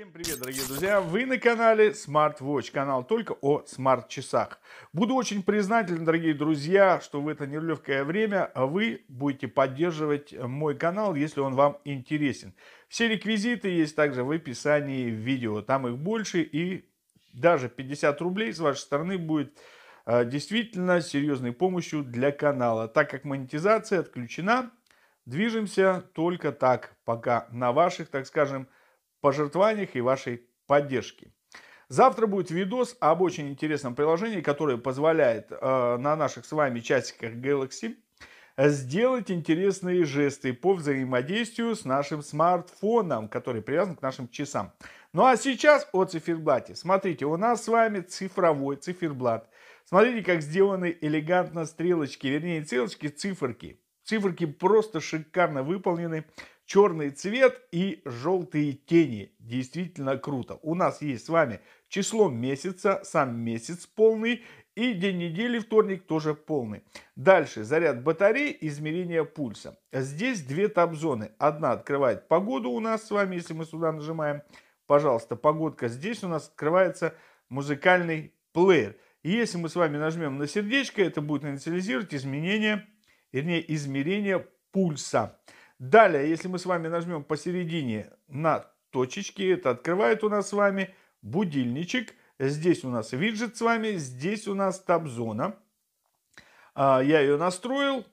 Всем привет, дорогие друзья! Вы на канале SmartWatch, канал только о смарт-часах. Буду очень признателен, дорогие друзья, что в это нелегкое время вы будете поддерживать мой канал, если он вам интересен. Все реквизиты есть также в описании видео, там их больше и даже 50 рублей с вашей стороны будет э, действительно серьезной помощью для канала. Так как монетизация отключена, движемся только так, пока на ваших, так скажем, пожертвованиях и вашей поддержке. Завтра будет видос об очень интересном приложении, которое позволяет э, на наших с вами часиках Galaxy сделать интересные жесты по взаимодействию с нашим смартфоном, который привязан к нашим часам. Ну а сейчас о циферблате. Смотрите, у нас с вами цифровой циферблат. Смотрите, как сделаны элегантно стрелочки, вернее, стрелочки, циферки. Циферки просто шикарно выполнены черный цвет и желтые тени. Действительно круто. У нас есть с вами число месяца, сам месяц полный и день недели, вторник тоже полный. Дальше заряд батареи, измерение пульса. Здесь две таб-зоны. Одна открывает погоду у нас с вами, если мы сюда нажимаем. Пожалуйста, погодка. Здесь у нас открывается музыкальный плеер. И если мы с вами нажмем на сердечко, это будет инициализировать изменение, вернее измерение пульса. Далее, если мы с вами нажмем посередине на точечки, это открывает у нас с вами будильничек. Здесь у нас виджет с вами, здесь у нас таб-зона. А, я ее настроил,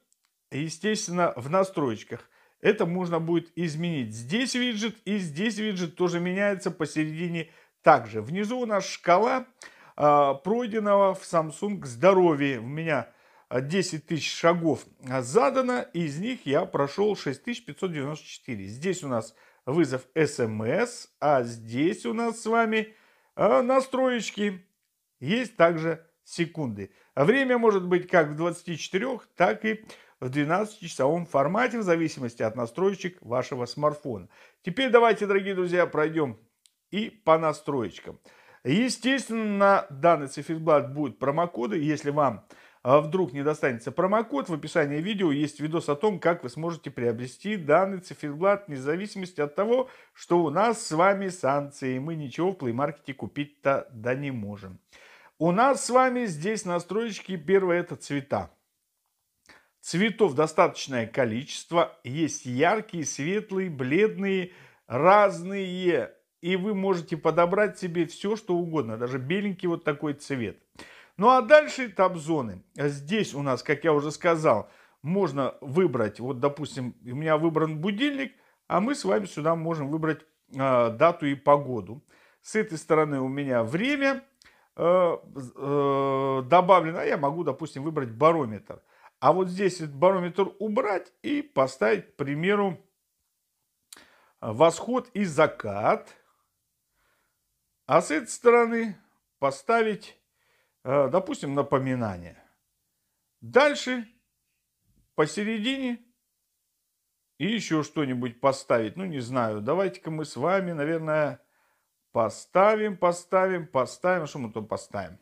естественно, в настройках. Это можно будет изменить. Здесь виджет и здесь виджет тоже меняется посередине также. Внизу у нас шкала а, пройденного в Samsung Здоровье У меня 10 э, тысяч шагов э, задано, из них я прошел 6594. Здесь у нас вызов SMS, эм а здесь у нас с вами э, настроечки. Есть также секунды. Время может быть как в 24, так и в 12-часовом формате, в зависимости от настроечек вашего смартфона. Теперь давайте, дорогие друзья, пройдем и по настроечкам. Естественно, на данный циферблат будут промокоды, если вам а вдруг не достанется промокод, в описании видео есть видос о том, как вы сможете приобрести данный циферблат, вне зависимости от того, что у нас с вами санкции, и мы ничего в Плеймаркете купить-то да не можем. У нас с вами здесь настройки, первое это цвета. Цветов достаточное количество, есть яркие, светлые, бледные, разные, и вы можете подобрать себе все, что угодно, даже беленький вот такой цвет. Ну а дальше этап-зоны. А здесь у нас, как я уже сказал, можно выбрать, вот допустим, у меня выбран будильник, а мы с вами сюда можем выбрать э, дату и погоду. С этой стороны у меня время э, э, добавлено, а я могу, допустим, выбрать барометр. А вот здесь этот барометр убрать и поставить, к примеру, восход и закат. А с этой стороны поставить Э, допустим, напоминание. Дальше посередине и еще что-нибудь поставить. Ну, не знаю, давайте-ка мы с вами, наверное, поставим, поставим, поставим. Что мы там поставим?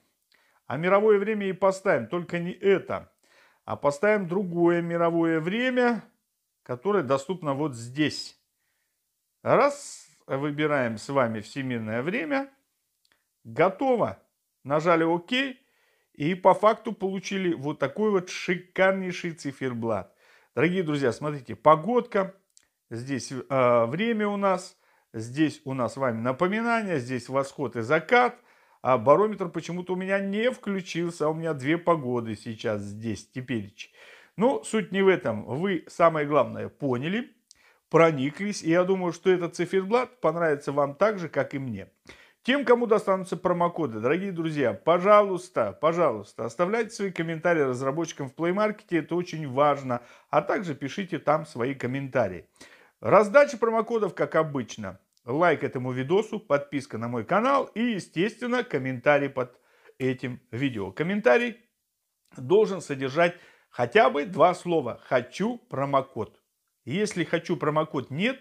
А мировое время и поставим, только не это. А поставим другое мировое время, которое доступно вот здесь. Раз, выбираем с вами всемирное время. Готово нажали ОК и по факту получили вот такой вот шикарнейший циферблат. Дорогие друзья, смотрите, погодка, здесь э, время у нас, здесь у нас с вами напоминание, здесь восход и закат, а барометр почему-то у меня не включился, а у меня две погоды сейчас здесь теперь. Но ну, суть не в этом, вы самое главное поняли, прониклись, и я думаю, что этот циферблат понравится вам так же, как и мне. Тем, кому достанутся промокоды, дорогие друзья, пожалуйста, пожалуйста, оставляйте свои комментарии разработчикам в Play Market, это очень важно, а также пишите там свои комментарии. Раздача промокодов, как обычно. Лайк этому видосу, подписка на мой канал и, естественно, комментарий под этим видео. Комментарий должен содержать хотя бы два слова «хочу промокод». Если «хочу промокод» нет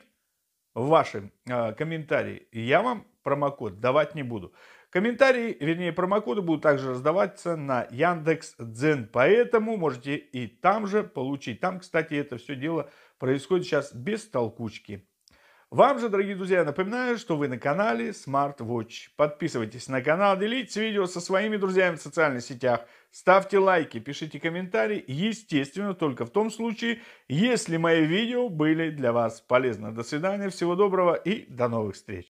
в вашем э, комментарии, я вам промокод давать не буду. Комментарии, вернее промокоды будут также раздаваться на Яндекс Дзен, поэтому можете и там же получить. Там, кстати, это все дело происходит сейчас без толкучки. Вам же, дорогие друзья, напоминаю, что вы на канале Smart Watch. Подписывайтесь на канал, делитесь видео со своими друзьями в социальных сетях, ставьте лайки, пишите комментарии, естественно, только в том случае, если мои видео были для вас полезны. До свидания, всего доброго и до новых встреч.